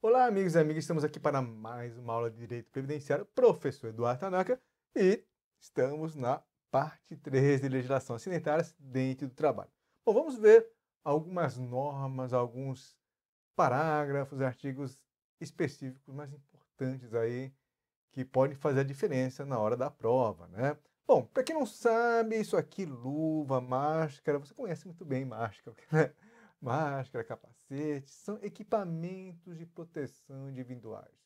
Olá, amigos e amigas, estamos aqui para mais uma aula de Direito Previdenciário, professor Eduardo Tanaka, e estamos na parte 3 de legislação acidentária dentro do trabalho. Bom, vamos ver algumas normas, alguns parágrafos, artigos específicos mais importantes aí que podem fazer a diferença na hora da prova, né? Bom, para quem não sabe, isso aqui, luva, máscara, você conhece muito bem máscara, né? máscara, capacete, são equipamentos de proteção individuais.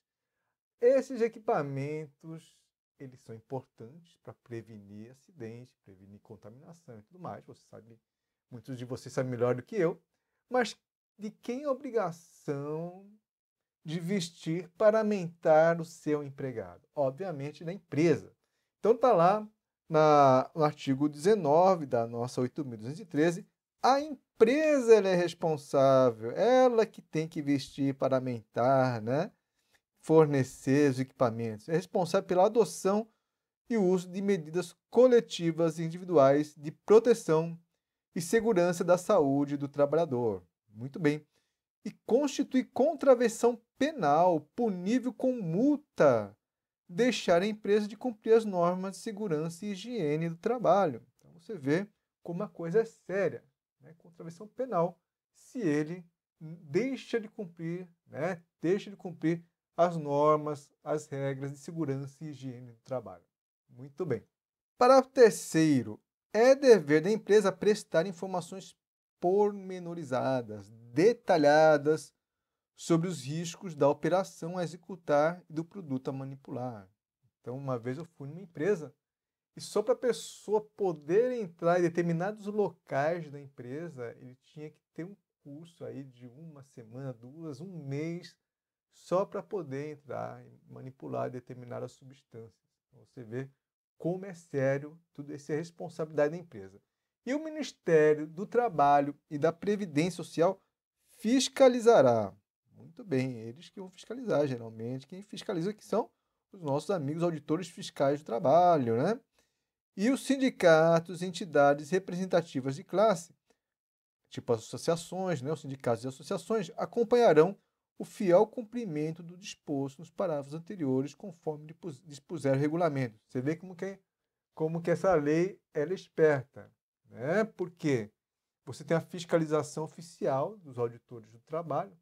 Esses equipamentos, eles são importantes para prevenir acidente, prevenir contaminação e tudo mais. Você sabe, muitos de vocês sabem melhor do que eu, mas de quem é a obrigação de vestir para mentar o seu empregado? Obviamente da empresa. Então está lá na, no artigo 19 da nossa 8.213, a empresa empresa é responsável, ela que tem que investir, paramentar, né? fornecer os equipamentos, é responsável pela adoção e uso de medidas coletivas e individuais de proteção e segurança da saúde do trabalhador. Muito bem. E constitui contravenção penal punível com multa deixar a empresa de cumprir as normas de segurança e higiene do trabalho. Então você vê como a coisa é séria né, contravenção penal, se ele deixa de cumprir, né, deixa de cumprir as normas, as regras de segurança e higiene do trabalho. Muito bem. Parágrafo terceiro. É dever da empresa prestar informações pormenorizadas, detalhadas, sobre os riscos da operação a executar e do produto a manipular. Então, uma vez eu fui numa empresa e só para a pessoa poder entrar em determinados locais da empresa, ele tinha que ter um curso aí de uma semana, duas, um mês, só para poder entrar e manipular determinadas substâncias. Então, você vê como é sério tudo isso é responsabilidade da empresa. E o Ministério do Trabalho e da Previdência Social fiscalizará. Muito bem, eles que vão fiscalizar, geralmente. Quem fiscaliza que são os nossos amigos auditores fiscais do trabalho, né? E os sindicatos, entidades representativas de classe, tipo as associações, né, os sindicatos e associações, acompanharão o fiel cumprimento do disposto nos parágrafos anteriores, conforme dispuseram o regulamento. Você vê como que, é, como que essa lei é esperta. Né? Por quê? Você tem a fiscalização oficial dos auditores do trabalho,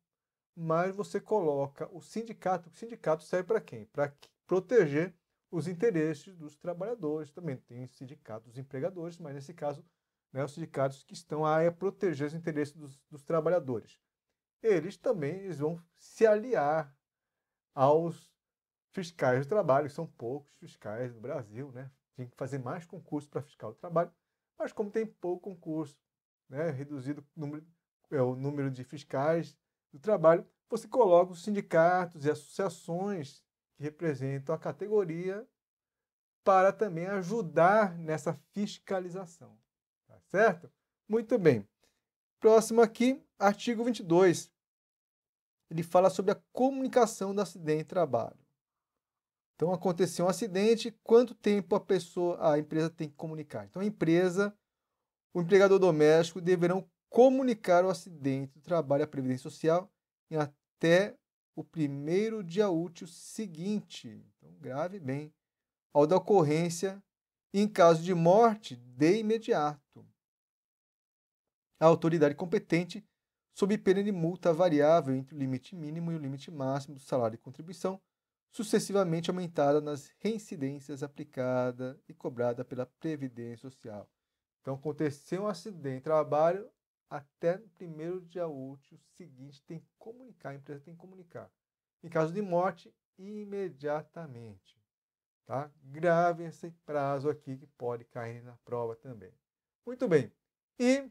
mas você coloca o sindicato. O sindicato serve para quem? Para proteger os interesses dos trabalhadores. Também tem sindicatos dos empregadores, mas nesse caso, né, os sindicatos que estão a é, proteger os interesses dos, dos trabalhadores. Eles também eles vão se aliar aos fiscais do trabalho, que são poucos fiscais no Brasil, né? Tem que fazer mais concurso para fiscal do trabalho, mas como tem pouco concurso, né, reduzido o número, é, o número de fiscais do trabalho, você coloca os sindicatos e associações que representam a categoria, para também ajudar nessa fiscalização. Tá certo? Muito bem. Próximo aqui, artigo 22. Ele fala sobre a comunicação do acidente de trabalho. Então, aconteceu um acidente, quanto tempo a pessoa, a empresa tem que comunicar? Então, a empresa, o empregador doméstico deverão comunicar o acidente do trabalho à Previdência Social em até o primeiro dia útil seguinte. Então, grave bem. Ao da ocorrência, e em caso de morte, de imediato. A autoridade competente, sob pena de multa variável entre o limite mínimo e o limite máximo do salário e contribuição, sucessivamente aumentada nas reincidências aplicada e cobrada pela Previdência Social. Então, aconteceu um acidente de trabalho, até no primeiro dia útil seguinte tem que comunicar, a empresa tem que comunicar. Em caso de morte, imediatamente. Tá? Grave esse prazo aqui que pode cair na prova também. Muito bem. E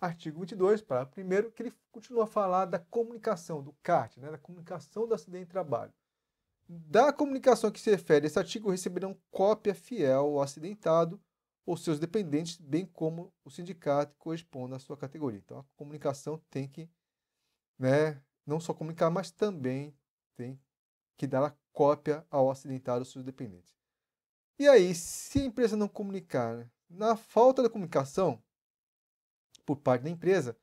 artigo 22, para primeiro, que ele continua a falar da comunicação, do CART, né? da comunicação do acidente de trabalho. Da comunicação que se refere a esse artigo, receberão cópia fiel ao acidentado os seus dependentes, bem como o sindicato que corresponde à sua categoria. Então, a comunicação tem que né, não só comunicar, mas também tem que dar a cópia ao acidentado ou seus dependentes. E aí, se a empresa não comunicar, né, na falta da comunicação por parte da empresa,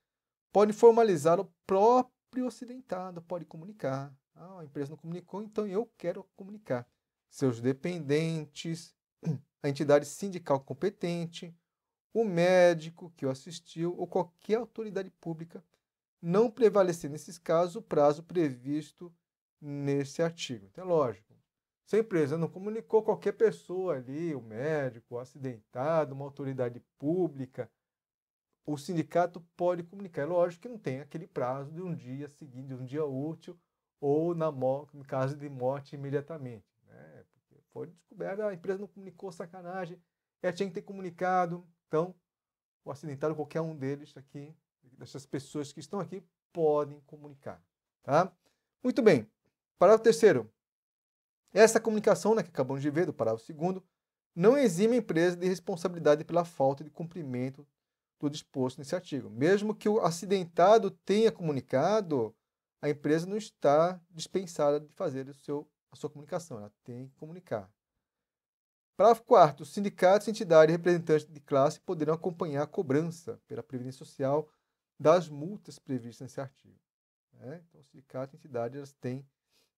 pode formalizar o próprio acidentado, pode comunicar. Ah, a empresa não comunicou, então eu quero comunicar. Seus dependentes a entidade sindical competente, o médico que o assistiu ou qualquer autoridade pública, não prevalecer nesses casos o prazo previsto nesse artigo. Então é lógico. Se a empresa não comunicou qualquer pessoa ali, o médico, o acidentado, uma autoridade pública, o sindicato pode comunicar. É lógico que não tem aquele prazo de um dia seguinte, de um dia útil, ou na no caso de morte imediatamente. Né? Foi descoberta, a empresa não comunicou sacanagem, ela é, tinha que ter comunicado. Então, o acidentado, qualquer um deles aqui, dessas pessoas que estão aqui, podem comunicar. Tá? Muito bem. Parágrafo terceiro. Essa comunicação né, que acabamos de ver, do parágrafo segundo, não exime a empresa de responsabilidade pela falta de cumprimento do disposto nesse artigo. Mesmo que o acidentado tenha comunicado, a empresa não está dispensada de fazer o seu a sua comunicação, ela tem que comunicar. Parágrafo 4. Sindicatos, entidades e representantes de classe poderão acompanhar a cobrança pela Previdência Social das multas previstas nesse artigo. Né? Então, sindicatos e entidades elas têm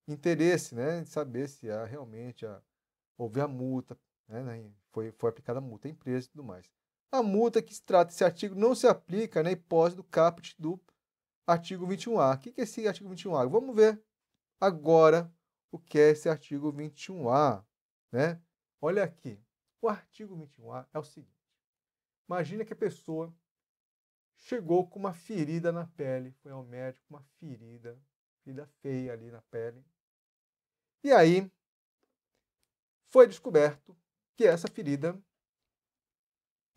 interesse né, de saber se há realmente a, houve a multa, né, né foi, foi aplicada a multa à empresa e tudo mais. A multa que se trata desse artigo não se aplica na né, hipótese do caput do artigo 21A. O que é esse artigo 21A? Vamos ver agora o que é esse artigo 21A. Né? Olha aqui, o artigo 21A é o seguinte: imagina que a pessoa chegou com uma ferida na pele, foi ao médico, uma ferida, ferida feia ali na pele. E aí foi descoberto que essa ferida,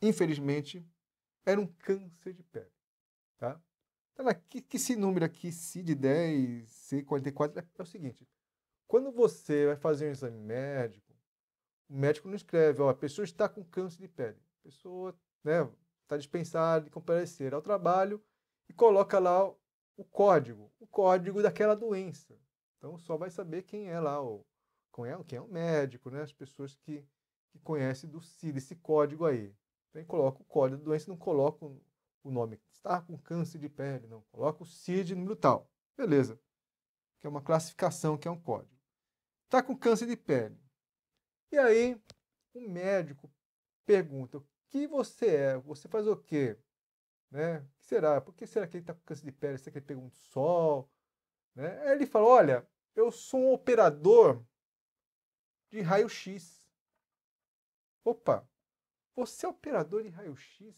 infelizmente, era um câncer de pele. Tá? Então, que, que esse número aqui, CID10, C44, é, é o seguinte: quando você vai fazer um exame médico, o médico não escreve, ó, a pessoa está com câncer de pele, a pessoa né, está dispensada de comparecer ao trabalho e coloca lá o código, o código daquela doença. Então só vai saber quem é lá o quem é, quem é o médico, né? As pessoas que, que conhecem do CID, esse código aí. Então coloca o código da doença, não coloca o nome está com câncer de pele, não. Coloca o CID número tal. Beleza. Que é uma classificação, que é um código está com câncer de pele. E aí o médico pergunta: o que você é? Você faz o quê? Né? O que será? Por que será que ele está com câncer de pele? Será que ele pegou um sol? Né? Aí ele fala: olha, eu sou um operador de raio-x. Opa, você é operador de raio-x?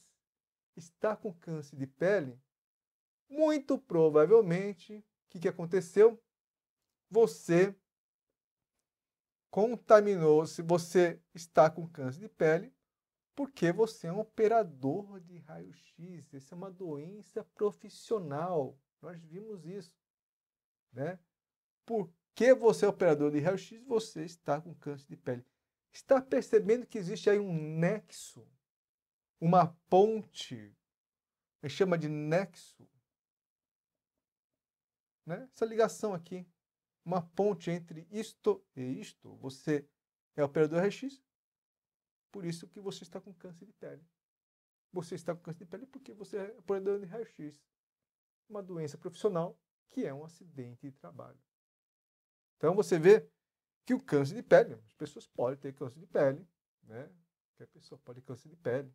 Está com câncer de pele? Muito provavelmente, o que, que aconteceu? Você contaminou, se você está com câncer de pele, porque você é um operador de raio-x. Essa é uma doença profissional. Nós vimos isso. Né? Porque você é operador de raio-x, você está com câncer de pele. Está percebendo que existe aí um nexo, uma ponte. A gente chama de nexo. Né? Essa ligação aqui uma ponte entre isto e isto. Você é operador RX, por isso que você está com câncer de pele. Você está com câncer de pele porque você é operador de RX. Uma doença profissional que é um acidente de trabalho. Então você vê que o câncer de pele, as pessoas podem ter câncer de pele, né? Qualquer pessoa pode ter câncer de pele.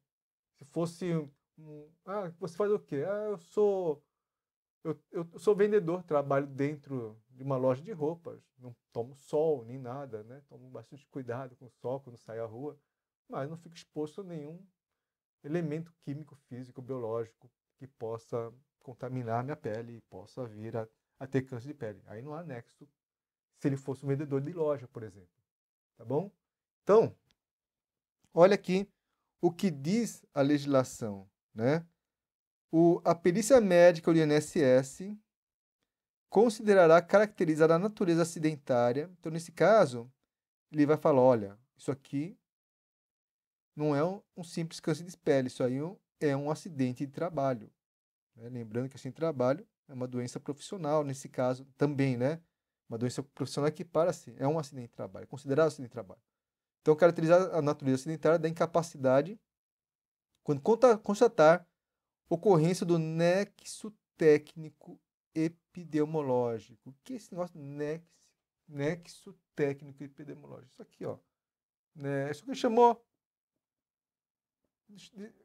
Se fosse um, um ah, você faz o quê? Ah, eu sou eu, eu sou vendedor, trabalho dentro de uma loja de roupas, não tomo sol nem nada, né? Tomo bastante cuidado com o sol quando saio à rua, mas não fico exposto a nenhum elemento químico, físico, biológico que possa contaminar a minha pele e possa vir a, a ter câncer de pele. Aí não há nexo se ele fosse um vendedor de loja, por exemplo. Tá bom? Então, olha aqui o que diz a legislação, né? o, a perícia médica do INSS considerará caracterizar a natureza acidentária. Então, nesse caso, ele vai falar, olha, isso aqui não é um, um simples câncer de pele, isso aí é um é acidente de trabalho. Né? Lembrando que acidente assim, de trabalho é uma doença profissional, nesse caso também, né? Uma doença profissional que para-se, é um acidente de trabalho, é considerado acidente de trabalho. Então, caracterizar a natureza acidentária da incapacidade quando constatar ocorrência do nexo técnico epidemiológico. O que é esse negócio nexo, nexo técnico epidemiológico? Isso aqui, ó. Né? Isso que chamou.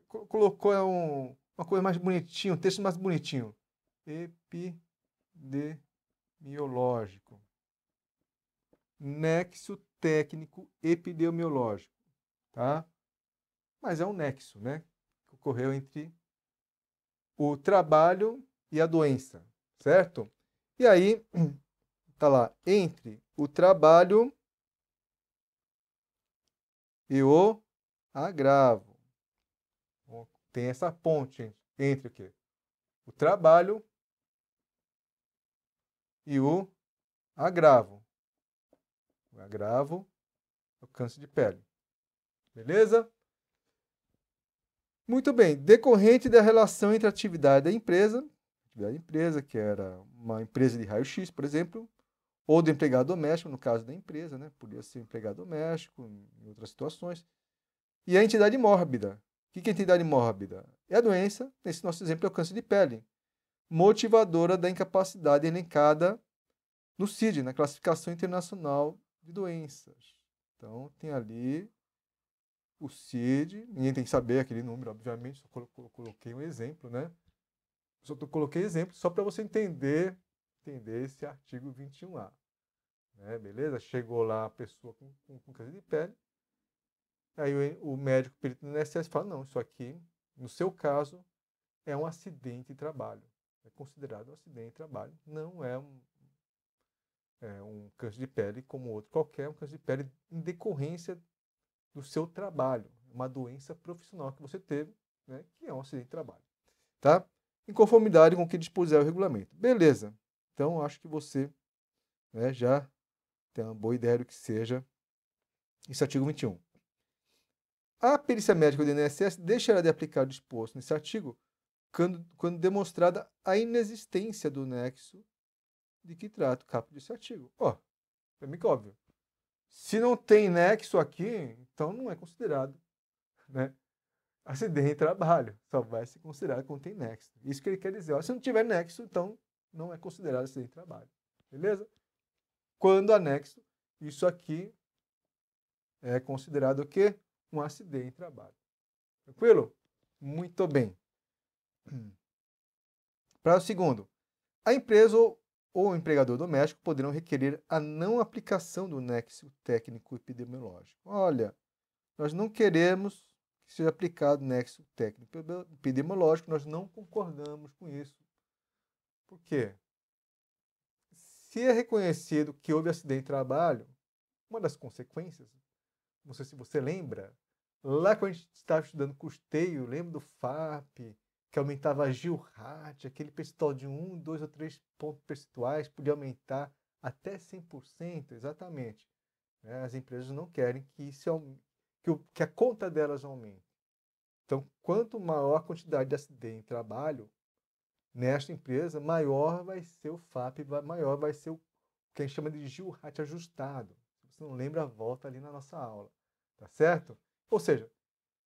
Colocou é um, uma coisa mais bonitinha, um texto mais bonitinho. Epidemiológico. Nexo técnico epidemiológico. Tá? Mas é um nexo, né? Que ocorreu entre o trabalho e a doença, certo? E aí, tá lá, entre o trabalho e o agravo. Tem essa ponte entre o quê? O trabalho e o agravo. O agravo, é o câncer de pele. Beleza? Muito bem, decorrente da relação entre a atividade da empresa, atividade da empresa, que era uma empresa de raio-x, por exemplo, ou do empregado doméstico, no caso da empresa, né? podia ser empregado doméstico, em outras situações, e a entidade mórbida. O que é entidade mórbida? É a doença, nesse nosso exemplo é o câncer de pele, motivadora da incapacidade elencada no CID, na Classificação Internacional de Doenças. Então, tem ali o CID, ninguém tem que saber aquele número, obviamente, só coloquei um exemplo, né? Só coloquei exemplo só para você entender, entender esse artigo 21A. Né? Beleza? Chegou lá a pessoa com, com, com câncer de pele, aí o, o médico perito do INSS fala, não, isso aqui, no seu caso, é um acidente de trabalho. É considerado um acidente de trabalho, não é um, é um câncer de pele como outro qualquer, é um câncer de pele em decorrência do seu trabalho, uma doença profissional que você teve, né, que é um acidente de trabalho, tá? Em conformidade com o que dispuser o regulamento. Beleza. Então, acho que você né, já tem uma boa ideia do que seja esse artigo 21. A perícia médica do INSS deixará de aplicar o disposto nesse artigo quando, quando demonstrada a inexistência do nexo de que trata o caput desse artigo. Ó, oh, é meio óbvio. Se não tem nexo aqui, então não é considerado né? acidente de trabalho. Só vai ser considerado quando tem nexo. Isso que ele quer dizer. Ó, se não tiver nexo, então não é considerado acidente de trabalho. Beleza? Quando anexo, isso aqui é considerado o quê? Um acidente de trabalho. Tranquilo? Muito bem. Para o segundo, a empresa ou o empregador doméstico poderão requerer a não aplicação do nexo técnico epidemiológico. Olha, nós não queremos que seja aplicado nexo técnico epidemiológico, nós não concordamos com isso. Por quê? Se é reconhecido que houve acidente de trabalho, uma das consequências, não sei se você lembra, lá quando a gente estava estudando custeio, lembra do FAP, que aumentava a gil aquele percentual de 1, 2 ou 3 pontos percentuais podia aumentar até 100%, exatamente. Né? As empresas não querem que, isso que, o, que a conta delas aumente. Então, quanto maior a quantidade de acidente em trabalho nesta empresa, maior vai ser o FAP, maior vai ser o que a gente chama de gil ajustado. Se você não lembra, volta ali na nossa aula. Tá certo? Ou seja,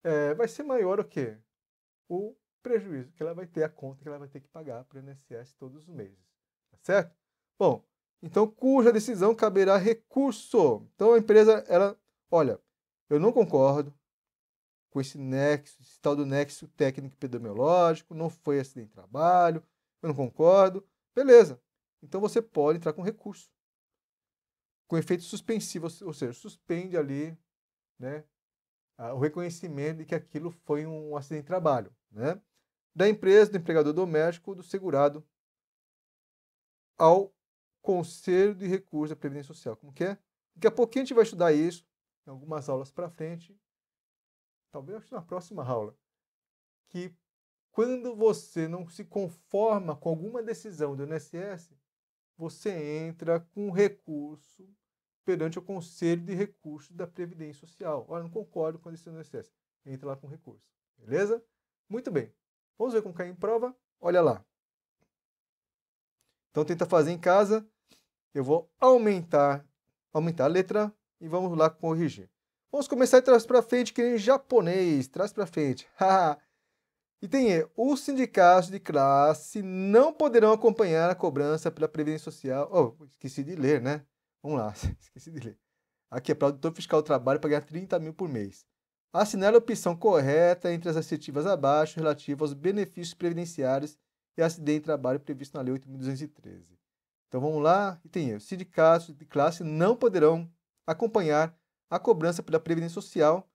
é, vai ser maior o quê? O prejuízo que ela vai ter, a conta que ela vai ter que pagar para o INSS todos os meses. Tá uhum. certo? Bom, então cuja decisão caberá recurso. Então a empresa, ela, olha, eu não concordo com esse nexo, esse tal do nexo técnico epidemiológico, não foi acidente assim de trabalho, eu não concordo. Beleza. Então você pode entrar com recurso. Com efeito suspensivo, ou seja, suspende ali, né, o reconhecimento de que aquilo foi um acidente de trabalho, né? da empresa, do empregador doméstico, do segurado ao Conselho de Recursos da Previdência Social. Como que é? Daqui a pouquinho a gente vai estudar isso em algumas aulas para frente, talvez na próxima aula, que quando você não se conforma com alguma decisão do INSS, você entra com recurso perante o Conselho de Recursos da Previdência Social. Olha, não concordo com a decisão do INSS. Entra lá com recurso. Beleza? Muito bem. Vamos ver como cai em prova? Olha lá. Então tenta fazer em casa. Eu vou aumentar, aumentar a letra e vamos lá corrigir. Vamos começar e traz para frente, que nem japonês. Traz para frente. e tem E. Os sindicatos de classe não poderão acompanhar a cobrança pela Previdência Social. Oh, esqueci de ler, né? Vamos lá, esqueci de ler. Aqui é para o doutor fiscal do trabalho pagar 30 mil por mês. Assinale a opção correta entre as assertivas abaixo relativa aos benefícios previdenciários e acidente de trabalho previsto na Lei 8.213. Então vamos lá, item E. Os sindicatos de classe não poderão acompanhar a cobrança pela Previdência Social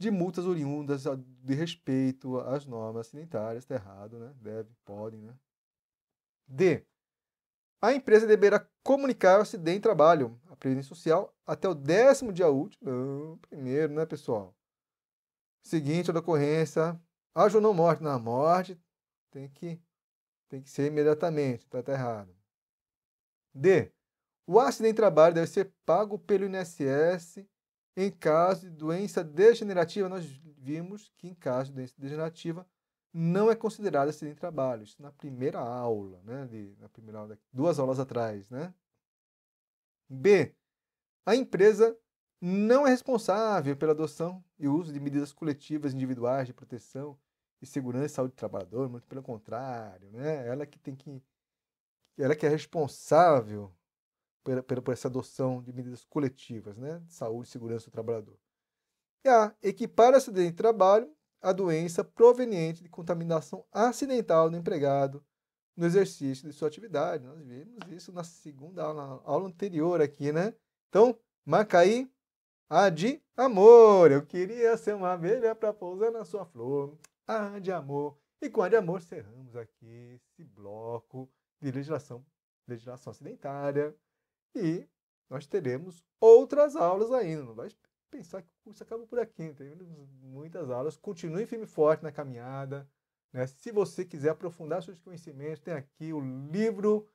de multas oriundas de respeito às normas sanitárias. Está errado, né? Deve, podem, né? D. A empresa deverá comunicar o acidente de trabalho à Previdência Social até o décimo dia útil. Não, primeiro, né, pessoal? seguinte da ocorrência, haja ou não morte, na morte tem que, tem que ser imediatamente, está tá errado. D. O acidente de trabalho deve ser pago pelo INSS em caso de doença degenerativa. Nós vimos que em caso de doença degenerativa não é considerado acidente de trabalho. Isso na primeira aula, né? De, na primeira aula, duas aulas atrás, né? B. A empresa não é responsável pela adoção e uso de medidas coletivas individuais de proteção e segurança e saúde do trabalhador, muito pelo contrário, né? Ela que tem que ela que é responsável por, por, por essa adoção de medidas coletivas, né? De saúde e segurança do trabalhador. E a equipar acidente de trabalho à doença proveniente de contaminação acidental do empregado no exercício de sua atividade. Nós vimos isso na segunda aula, na aula anterior aqui, né? Então, marca aí a de amor, eu queria ser uma abelha para pousar na sua flor. A de amor. E com a de amor cerramos aqui esse bloco de legislação, legislação sedentária. E nós teremos outras aulas ainda. Não vai pensar que o curso acaba por aqui. Teremos muitas aulas. Continue firme e forte na caminhada. Né? Se você quiser aprofundar seus conhecimentos, tem aqui o livro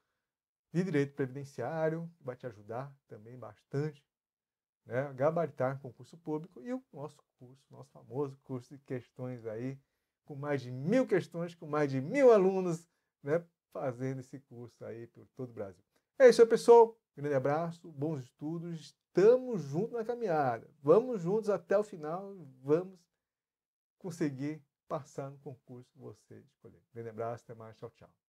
de Direito Previdenciário, que vai te ajudar também bastante né, gabaritar concurso público e o nosso curso, nosso famoso curso de questões aí, com mais de mil questões, com mais de mil alunos, né, fazendo esse curso aí por todo o Brasil. É isso aí, pessoal. Grande abraço, bons estudos. Estamos juntos na caminhada. Vamos juntos até o final. Vamos conseguir passar no concurso que você escolher. Grande abraço, até mais. Tchau, tchau.